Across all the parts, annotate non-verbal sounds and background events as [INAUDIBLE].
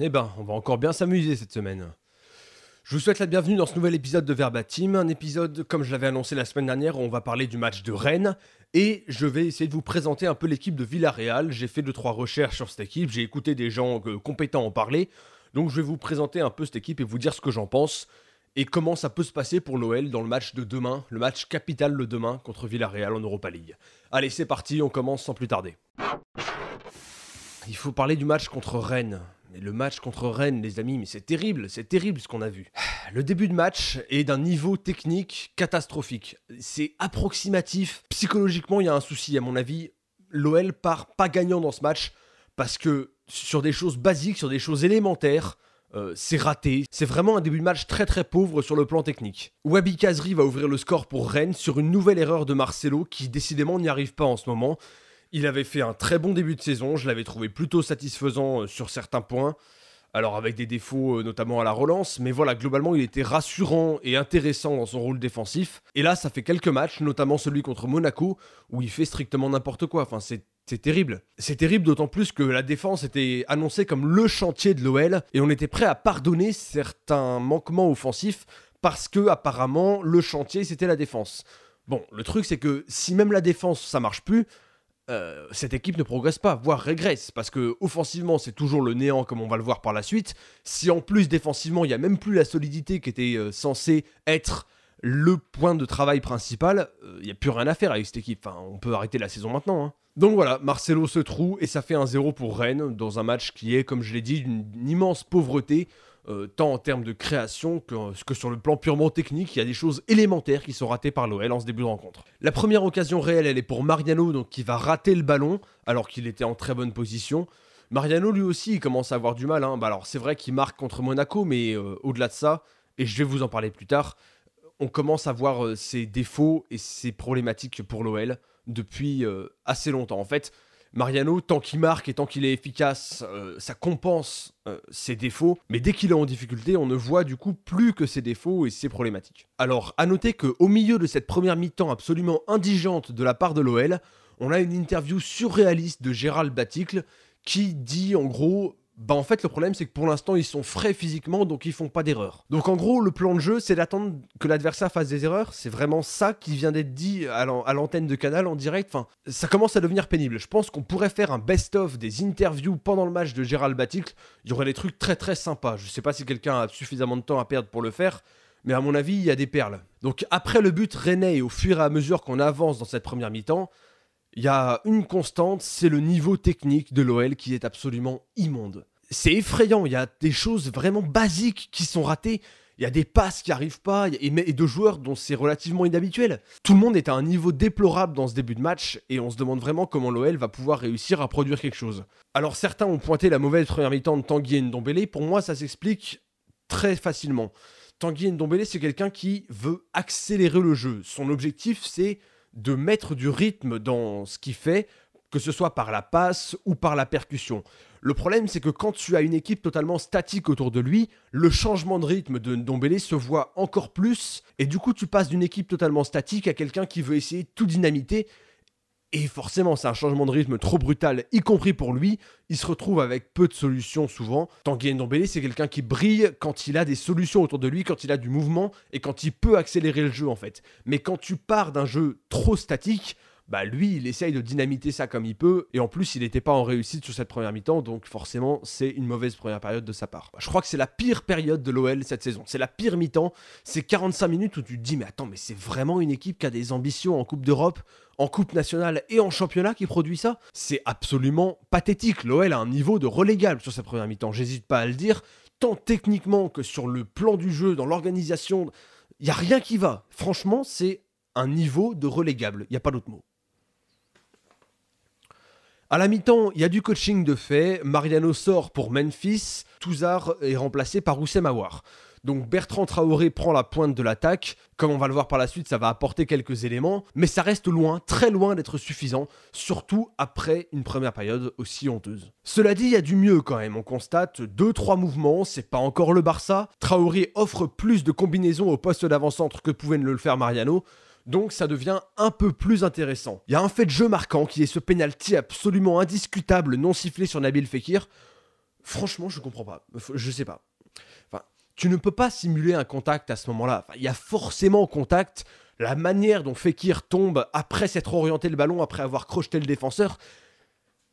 Eh ben, on va encore bien s'amuser cette semaine. Je vous souhaite la bienvenue dans ce nouvel épisode de Verbatim, un épisode comme je l'avais annoncé la semaine dernière où on va parler du match de Rennes et je vais essayer de vous présenter un peu l'équipe de Villarreal. J'ai fait 2 trois recherches sur cette équipe, j'ai écouté des gens euh, compétents en parler, donc je vais vous présenter un peu cette équipe et vous dire ce que j'en pense et comment ça peut se passer pour l'OL dans le match de demain, le match capital le demain contre Villarreal en Europa League. Allez, c'est parti, on commence sans plus tarder. Il faut parler du match contre Rennes. Mais le match contre Rennes, les amis, mais c'est terrible, c'est terrible ce qu'on a vu. [SIGHS] Le début de match est d'un niveau technique catastrophique. C'est approximatif. Psychologiquement, il y a un souci, à mon avis. L'OL part pas gagnant dans ce match parce que sur des choses basiques, sur des choses élémentaires, euh, c'est raté. C'est vraiment un début de match très très pauvre sur le plan technique. Wabi Kazri va ouvrir le score pour Rennes sur une nouvelle erreur de Marcelo qui décidément n'y arrive pas en ce moment. Il avait fait un très bon début de saison, je l'avais trouvé plutôt satisfaisant euh, sur certains points. Alors avec des défauts euh, notamment à la relance, mais voilà, globalement il était rassurant et intéressant dans son rôle défensif. Et là, ça fait quelques matchs, notamment celui contre Monaco, où il fait strictement n'importe quoi. Enfin, c'est terrible. C'est terrible d'autant plus que la défense était annoncée comme le chantier de l'OL et on était prêt à pardonner certains manquements offensifs parce que apparemment le chantier c'était la défense. Bon, le truc c'est que si même la défense ça marche plus, euh, cette équipe ne progresse pas, voire régresse, parce que offensivement c'est toujours le néant comme on va le voir par la suite. Si en plus défensivement il n'y a même plus la solidité qui était euh, censée être le point de travail principal, euh, il n'y a plus rien à faire avec cette équipe. on peut arrêter la saison maintenant. Hein. Donc voilà, Marcelo se trouve et ça fait un 0 pour Rennes dans un match qui est, comme je l'ai dit, d'une immense pauvreté. Euh, tant en termes de création euh, que, sur le plan purement technique, il y a des choses élémentaires qui sont ratées par l'OL en ce début de rencontre. La première occasion réelle, elle est pour Mariano, donc qui va rater le ballon alors qu'il était en très bonne position. Mariano lui aussi commence à avoir du mal. Hein. Bah, alors c'est vrai qu'il marque contre Monaco, mais euh, au-delà de ça, et je vais vous en parler plus tard, on commence à voir ses défauts et ses problématiques pour l'OL depuis assez longtemps. En fait, Mariano, tant qu'il marque et tant qu'il est efficace, euh, ça compense euh, ses défauts, mais dès qu'il est en difficulté, on ne voit du coup plus que ses défauts et ses problématiques. Alors, à noter qu'au milieu de cette première mi-temps absolument indigente de la part de l'OL, on a une interview surréaliste de Gérald Baticle qui dit en gros bah en fait le problème c'est que pour l'instant ils sont frais physiquement donc ils font pas d'erreurs. Donc en gros le plan de jeu c'est d'attendre que l'adversaire fasse des erreurs, c'est vraiment ça qui vient d'être dit à l'antenne de Canal en direct, enfin ça commence à devenir pénible. Je pense qu'on pourrait faire un best-of des interviews pendant le match de Gérald Baticle, il y aurait des trucs très très sympas. Je sais pas si quelqu'un a suffisamment de temps à perdre pour le faire, mais à mon avis il y a des perles. Donc après le but René au fur et à mesure qu'on avance dans cette première mi-temps, il y a une constante, c'est le niveau technique de l'OL qui est absolument immonde. C'est effrayant, il y a des choses vraiment basiques qui sont ratées, il y a des passes qui n'arrivent pas, et, de joueurs dont c'est relativement inhabituel. Tout le monde est à un niveau déplorable dans ce début de match, et on se demande vraiment comment l'OL va pouvoir réussir à produire quelque chose. Alors certains ont pointé la mauvaise première mi-temps de Tanguy Ndombele, pour moi ça s'explique très facilement. Tanguy Ndombele, c'est quelqu'un qui veut accélérer le jeu. Son objectif, c'est de mettre du rythme dans ce qu'il fait, que ce soit par la passe ou par la percussion. Le problème, c'est que quand tu as une équipe totalement statique autour de lui, le changement de rythme de Ndombele se voit encore plus, et du coup, tu passes d'une équipe totalement statique à quelqu'un qui veut essayer de tout dynamiter, et forcément, c'est un changement de rythme trop brutal, y compris pour lui. Il se retrouve avec peu de solutions souvent. Tanguy Ndombele, c'est quelqu'un qui brille quand il a des solutions autour de lui, quand il a du mouvement et quand il peut accélérer le jeu en fait. Mais quand tu pars d'un jeu trop statique, bah lui, il essaye de dynamiter ça comme il peut. Et en plus, il n'était pas en réussite sur cette première mi-temps, donc forcément, c'est une mauvaise première période de sa part. Bah, je crois que c'est la pire période de l'OL cette saison. C'est la pire mi-temps. C'est 45 minutes où tu te dis, mais attends, mais c'est vraiment une équipe qui a des ambitions en Coupe d'Europe en Coupe nationale et en championnat qui produit ça, c'est absolument pathétique. L'OL a un niveau de relégable sur sa première mi-temps, j'hésite pas à le dire, tant techniquement que sur le plan du jeu, dans l'organisation, il n'y a rien qui va. Franchement, c'est un niveau de relégable, il n'y a pas d'autre mot. À la mi-temps, il y a du coaching de fait. Mariano sort pour Memphis. Touzard est remplacé par Oussem Aouar. Donc Bertrand Traoré prend la pointe de l'attaque. Comme on va le voir par la suite, ça va apporter quelques éléments, mais ça reste loin, très loin d'être suffisant, surtout après une première période aussi honteuse. Cela dit, il y a du mieux quand même. On constate 2-3 mouvements, c'est pas encore le Barça. Traoré offre plus de combinaisons au poste d'avant-centre que pouvait ne le faire Mariano donc ça devient un peu plus intéressant. Il y a un fait de jeu marquant qui est ce penalty absolument indiscutable non sifflé sur Nabil Fekir. Franchement, je ne comprends pas. Je ne sais pas. Enfin, tu ne peux pas simuler un contact à ce moment-là. il y a forcément contact. La manière dont Fekir tombe après s'être orienté le ballon, après avoir crocheté le défenseur,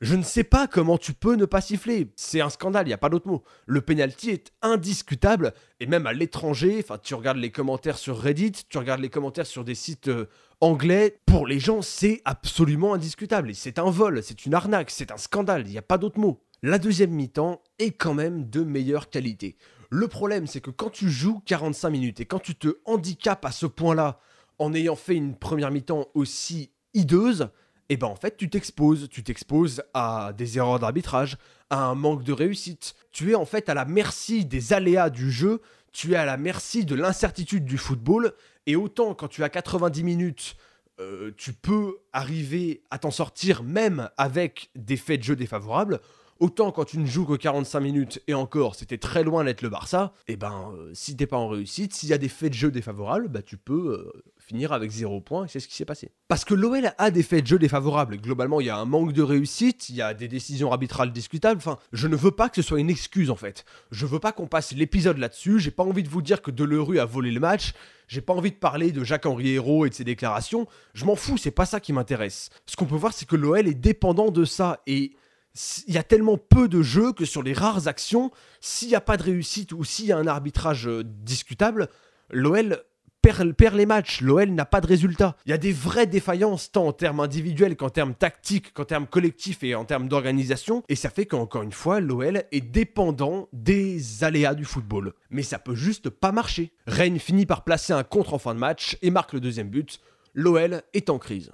je ne sais pas comment tu peux ne pas siffler. C'est un scandale, il n'y a pas d'autre mot. Le penalty est indiscutable, et même à l'étranger, enfin tu regardes les commentaires sur Reddit, tu regardes les commentaires sur des sites euh, anglais, pour les gens c'est absolument indiscutable. Et c'est un vol, c'est une arnaque, c'est un scandale, il n'y a pas d'autre mot. La deuxième mi-temps est quand même de meilleure qualité. Le problème c'est que quand tu joues 45 minutes et quand tu te handicapes à ce point-là, en ayant fait une première mi-temps aussi hideuse, et eh ben en fait tu t'exposes, tu t'exposes à des erreurs d'arbitrage, à un manque de réussite. Tu es en fait à la merci des aléas du jeu, tu es à la merci de l'incertitude du football, et autant quand tu as 90 minutes, euh, tu peux arriver à t'en sortir même avec des faits de jeu défavorables, autant quand tu ne joues que 45 minutes et encore, c'était très loin d'être le Barça, et eh ben si euh, si t'es pas en réussite, s'il y a des faits de jeu défavorables, bah tu peux euh, finir avec zéro points, c'est ce qui s'est passé. Parce que l'OL a des faits de jeu défavorables. Globalement, il y a un manque de réussite, il y a des décisions arbitrales discutables. Enfin, je ne veux pas que ce soit une excuse en fait. Je veux pas qu'on passe l'épisode là-dessus. J'ai pas envie de vous dire que Delerue a volé le match. J'ai pas envie de parler de Jacques-Henri Hérault et de ses déclarations. Je m'en fous, c'est pas ça qui m'intéresse. Ce qu'on peut voir, c'est que l'OL est dépendant de ça. Et il y a tellement peu de jeux que sur les rares actions, s'il n'y a pas de réussite ou s'il y a un arbitrage euh, discutable, l'OL perd, les matchs, l'OL n'a pas de résultat. Il y a des vraies défaillances, tant en termes individuels qu'en termes tactiques, qu'en termes collectifs et en termes d'organisation. Et ça fait qu'encore une fois, l'OL est dépendant des aléas du football. Mais ça peut juste pas marcher. Rennes finit par placer un contre en fin de match et marque le deuxième but. L'OL est en crise.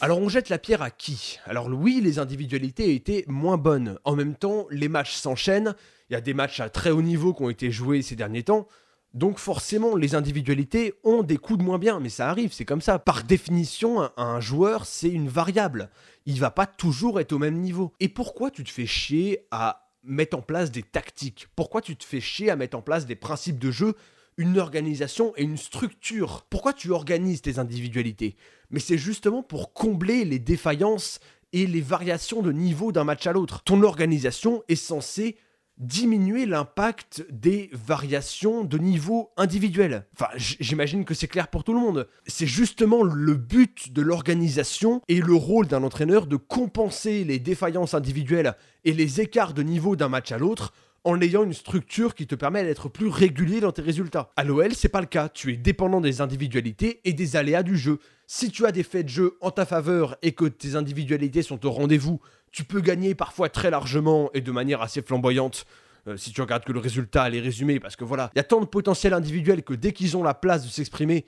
Alors on jette la pierre à qui Alors oui, les individualités étaient moins bonnes. En même temps, les matchs s'enchaînent. Il y a des matchs à très haut niveau qui ont été joués ces derniers temps. Donc forcément, les individualités ont des coups de moins bien, mais ça arrive, c'est comme ça. Par définition, un, joueur, c'est une variable. Il va pas toujours être au même niveau. Et pourquoi tu te fais chier à mettre en place des tactiques Pourquoi tu te fais chier à mettre en place des principes de jeu une organisation et une structure. Pourquoi tu organises tes individualités Mais c'est justement pour combler les défaillances et les variations de niveau d'un match à l'autre. Ton organisation est censée diminuer l'impact des variations de niveau individuel. Enfin, j'imagine que c'est clair pour tout le monde. C'est justement le but de l'organisation et le rôle d'un entraîneur de compenser les défaillances individuelles et les écarts de niveau d'un match à l'autre en ayant une structure qui te permet d'être plus régulier dans tes résultats. À l'OL, c'est pas le cas, tu es dépendant des individualités et des aléas du jeu. Si tu as des faits de jeu en ta faveur et que tes individualités sont au rendez-vous tu peux gagner parfois très largement et de manière assez flamboyante euh, si tu regardes que le résultat, les résumés, parce que voilà, il y a tant de potentiel individuel que dès qu'ils ont la place de s'exprimer,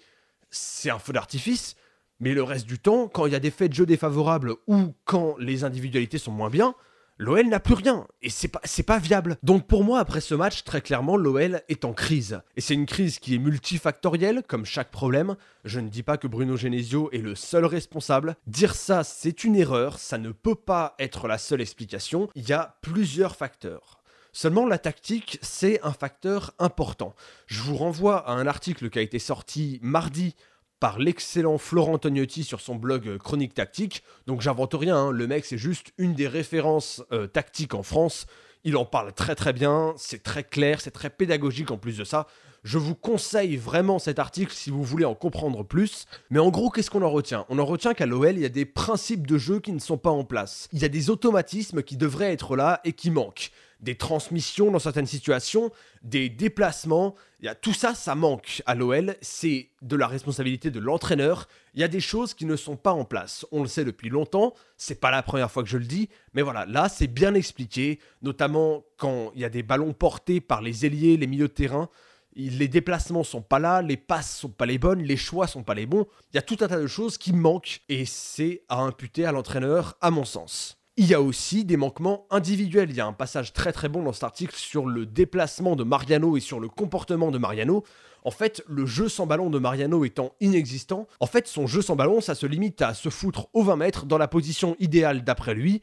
c'est un feu d'artifice. Mais le reste du temps, quand il y a des faits de jeu défavorables ou quand les individualités sont moins bien, L'OL n'a plus rien et c'est pas pas viable. Donc pour moi après ce match très clairement l'OL est en crise et c'est une crise qui est multifactorielle comme chaque problème. Je ne dis pas que Bruno Genesio est le seul responsable. Dire ça c'est une erreur, ça ne peut pas être la seule explication. Il y a plusieurs facteurs. Seulement, la tactique, c'est un facteur important. Je vous renvoie à un article qui a été sorti mardi par l'excellent Florent Tognotti sur son blog euh, Chronique Tactique. Donc j'invente rien, hein. le mec c'est juste une des références euh, tactiques en France. Il en parle très très bien, c'est très clair, c'est très pédagogique en plus de ça. Je vous conseille vraiment cet article si vous voulez en comprendre plus. Mais en gros, qu'est-ce qu'on en retient On en retient qu'à l'OL, il y a des principes de jeu qui ne sont pas en place. Il y a des automatismes qui devraient être là et qui manquent des transmissions dans certaines situations, des déplacements. Y a, tout ça, ça manque à l'OL. C'est de la responsabilité de l'entraîneur. Il y a des choses qui ne sont pas en place. On le sait depuis longtemps. C'est pas la première fois que je le dis. Mais voilà, là, c'est bien expliqué. Notamment quand il y a des ballons portés par les ailiers, les milieux de terrain. Les déplacements sont pas là, les passes sont pas les bonnes, les choix sont pas les bons. Il y a tout un tas de choses qui manquent et c'est à imputer à l'entraîneur, à mon sens il y a aussi des manquements individuels. Il y a un passage très très bon dans cet article sur le déplacement de Mariano et sur le comportement de Mariano. En fait, le jeu sans ballon de Mariano étant inexistant, en fait, son jeu sans ballon, ça se limite à se foutre aux 20 mètres dans la position idéale d'après lui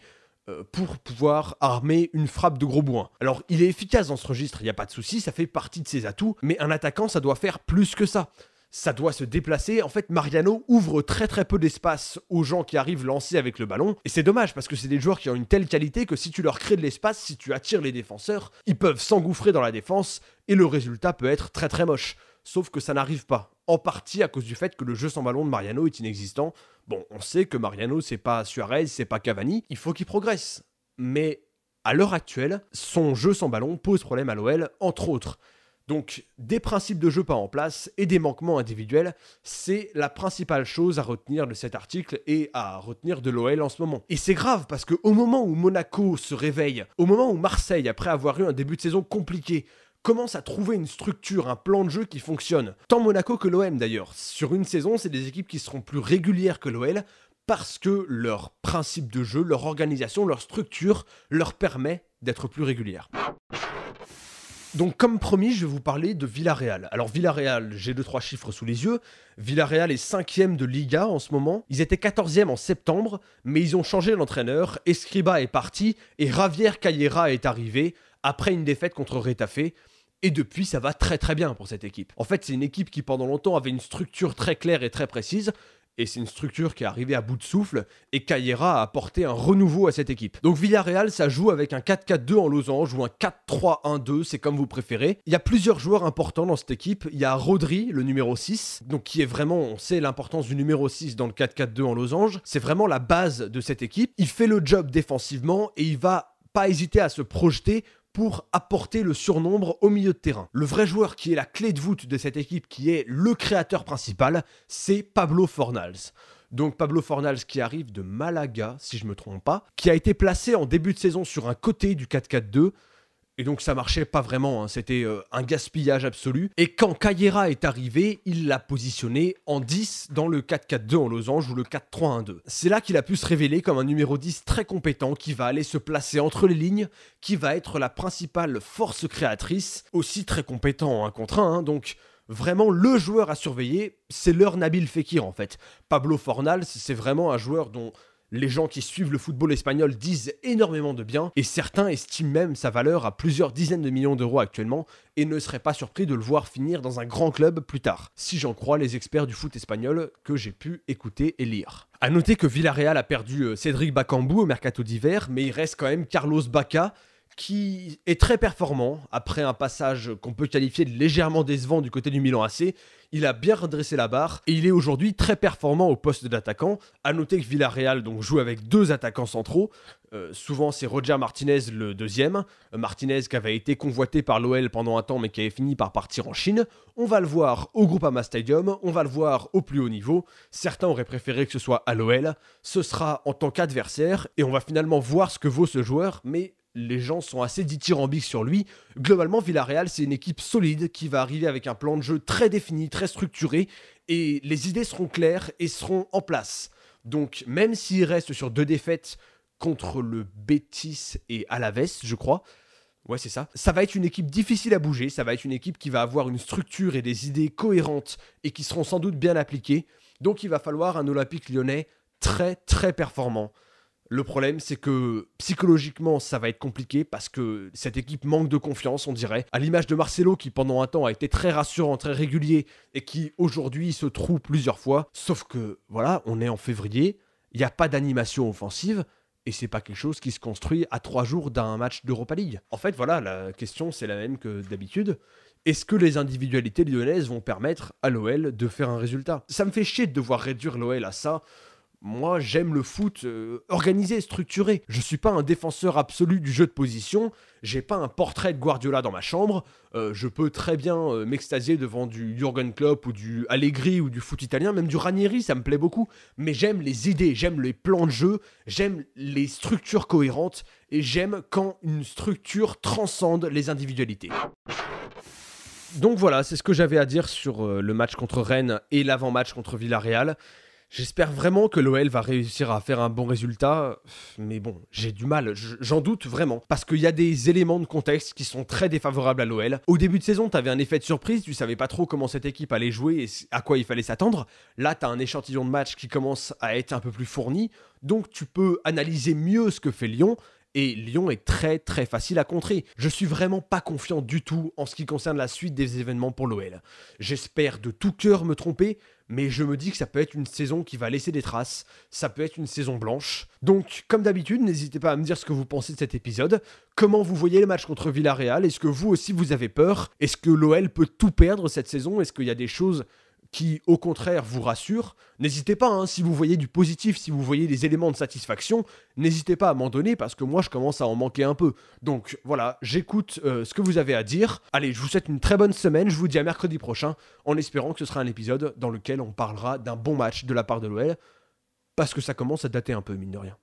euh, pour pouvoir armer une frappe de gros bois. Alors, il est efficace dans ce registre, il n'y a pas de souci, ça fait partie de ses atouts, mais un attaquant, ça doit faire plus que ça ça doit se déplacer. En fait, Mariano ouvre très très peu d'espace aux gens qui arrivent lancés avec le ballon. Et c'est dommage parce que c'est des joueurs qui ont une telle qualité que si tu leur crées de l'espace, si tu attires les défenseurs, ils peuvent s'engouffrer dans la défense et le résultat peut être très très moche. Sauf que ça n'arrive pas. En partie à cause du fait que le jeu sans ballon de Mariano est inexistant. Bon, on sait que Mariano, c'est pas Suarez, c'est pas Cavani. Il faut qu'il progresse. Mais à l'heure actuelle, son jeu sans ballon pose problème à l'OL, entre autres. Donc des principes de jeu pas en place et des manquements individuels, c'est la principale chose à retenir de cet article et à retenir de l'OL en ce moment. Et c'est grave parce que au moment où Monaco se réveille, au moment où Marseille, après avoir eu un début de saison compliqué, commence à trouver une structure, un plan de jeu qui fonctionne, tant Monaco que l'OM d'ailleurs. Sur une saison, c'est des équipes qui seront plus régulières que l'OL parce que leur principe de jeu, leur organisation, leur structure leur permet d'être plus régulières. Donc, comme promis, je vais vous parler de Villarreal. Alors, Villarreal, j'ai deux, trois chiffres sous les yeux. Villarreal est cinquième de Liga en ce moment. Ils étaient 14e en septembre, mais ils ont changé l'entraîneur. Escriba est parti et Javier Callera est arrivé après une défaite contre Retafe. Et depuis, ça va très très bien pour cette équipe. En fait, c'est une équipe qui pendant longtemps avait une structure très claire et très précise, et c'est une structure qui est arrivée à bout de souffle, et Caillera a apporté un renouveau à cette équipe. Donc Villarreal, ça joue avec un 4-4-2 en losange, ou un 4-3-1-2, c'est comme vous préférez. Il y a plusieurs joueurs importants dans cette équipe, il y a Rodri, le numéro 6, donc qui est vraiment, on sait l'importance du numéro 6 dans le 4-4-2 en losange, c'est vraiment la base de cette équipe, il fait le job défensivement, et il va pas hésiter à se projeter pour apporter le surnombre au milieu de terrain. Le vrai joueur qui est la clé de voûte de cette équipe, qui est le créateur principal, c'est Pablo Fornals. Donc Pablo Fornals qui arrive de Malaga, si je ne me trompe pas, qui a été placé en début de saison sur un côté du 4-4-2 et donc ça marchait pas vraiment, hein. c'était euh, un gaspillage absolu. Et quand Kayera est arrivé, il l'a positionné en 10 dans le 4-4-2 en losange ou le 4-3-1-2. C'est là qu'il a pu se révéler comme un numéro 10 très compétent qui va aller se placer entre les lignes, qui va être la principale force créatrice, aussi très compétent en 1 contre 1, hein. donc vraiment le joueur à surveiller, c'est leur Nabil Fekir en fait. Pablo Fornal, c'est vraiment un joueur dont les gens qui suivent le football espagnol disent énormément de bien, et certains estiment même sa valeur à plusieurs dizaines de millions d'euros actuellement, et ne seraient pas surpris de le voir finir dans un grand club plus tard, si j'en crois les experts du foot espagnol que j'ai pu écouter et lire. A noter que Villarreal a perdu euh, Cédric Bacambou au mercato d'hiver, mais il reste quand même Carlos Baca, qui est très performant après un passage qu'on peut qualifier de légèrement décevant du côté du Milan AC. Il a bien redressé la barre et il est aujourd'hui très performant au poste d'attaquant. À noter que Villarreal donc joue avec deux attaquants centraux. Euh, souvent c'est Roger Martinez le deuxième, euh, Martinez qui avait été convoité par l'OL pendant un temps mais qui avait fini par partir en Chine. On va le voir au Groupama Stadium, on va le voir au plus haut niveau. Certains auraient préféré que ce soit à l'OL. Ce sera en tant qu'adversaire et on va finalement voir ce que vaut ce joueur, mais les gens sont assez dithyrambiques sur lui. Globalement, Villarreal, c'est une équipe solide qui va arriver avec un plan de jeu très défini, très structuré, et les idées seront claires et seront en place. Donc, même s'il reste sur deux défaites contre le Betis et Alaves, je crois, ouais, c'est ça, ça va être une équipe difficile à bouger, ça va être une équipe qui va avoir une structure et des idées cohérentes et qui seront sans doute bien appliquées. Donc, il va falloir un Olympique lyonnais très, très performant. Le problème, c'est que psychologiquement, ça va être compliqué parce que cette équipe manque de confiance, on dirait. À l'image de Marcelo, qui pendant un temps a été très rassurant, très régulier et qui aujourd'hui se trouve plusieurs fois. Sauf que, voilà, on est en février, il n'y a pas d'animation offensive et c'est pas quelque chose qui se construit à trois jours d'un match d'Europa League. En fait, voilà, la question c'est la même que d'habitude. Est-ce que les individualités lyonnaises vont permettre à l'OL de faire un résultat Ça me fait chier de devoir réduire l'OL à ça, moi, j'aime le foot euh, organisé, structuré. Je suis pas un défenseur absolu du jeu de position. J'ai pas un portrait de Guardiola dans ma chambre. Euh, je peux très bien euh, m'extasier devant du Jurgen Klopp ou du Allegri ou du foot italien, même du Ranieri, ça me plaît beaucoup. Mais j'aime les idées, j'aime les plans de jeu, j'aime les structures cohérentes et j'aime quand une structure transcende les individualités. Donc voilà, c'est ce que j'avais à dire sur le match contre Rennes et l'avant-match contre Villarreal. J'espère vraiment que l'OL va réussir à faire un bon résultat, mais bon, j'ai du mal, j'en doute vraiment, parce qu'il y a des éléments de contexte qui sont très défavorables à l'OL. Au début de saison, t'avais un effet de surprise, tu savais pas trop comment cette équipe allait jouer et à quoi il fallait s'attendre. Là, t'as un échantillon de match qui commence à être un peu plus fourni, donc tu peux analyser mieux ce que fait Lyon et Lyon est très très facile à contrer. Je suis vraiment pas confiant du tout en ce qui concerne la suite des événements pour l'OL. J'espère de tout cœur me tromper, mais je me dis que ça peut être une saison qui va laisser des traces, ça peut être une saison blanche. Donc, comme d'habitude, n'hésitez pas à me dire ce que vous pensez de cet épisode, comment vous voyez le match contre Villarreal, est-ce que vous aussi vous avez peur, est-ce que l'OL peut tout perdre cette saison, est-ce qu'il y a des choses qui, au contraire, vous rassure. N'hésitez pas, hein, si vous voyez du positif, si vous voyez des éléments de satisfaction, n'hésitez pas à m'en donner parce que moi, je commence à en manquer un peu. Donc voilà, j'écoute euh, ce que vous avez à dire. Allez, je vous souhaite une très bonne semaine. Je vous dis à mercredi prochain en espérant que ce sera un épisode dans lequel on parlera d'un bon match de la part de l'OL parce que ça commence à dater un peu, mine de rien.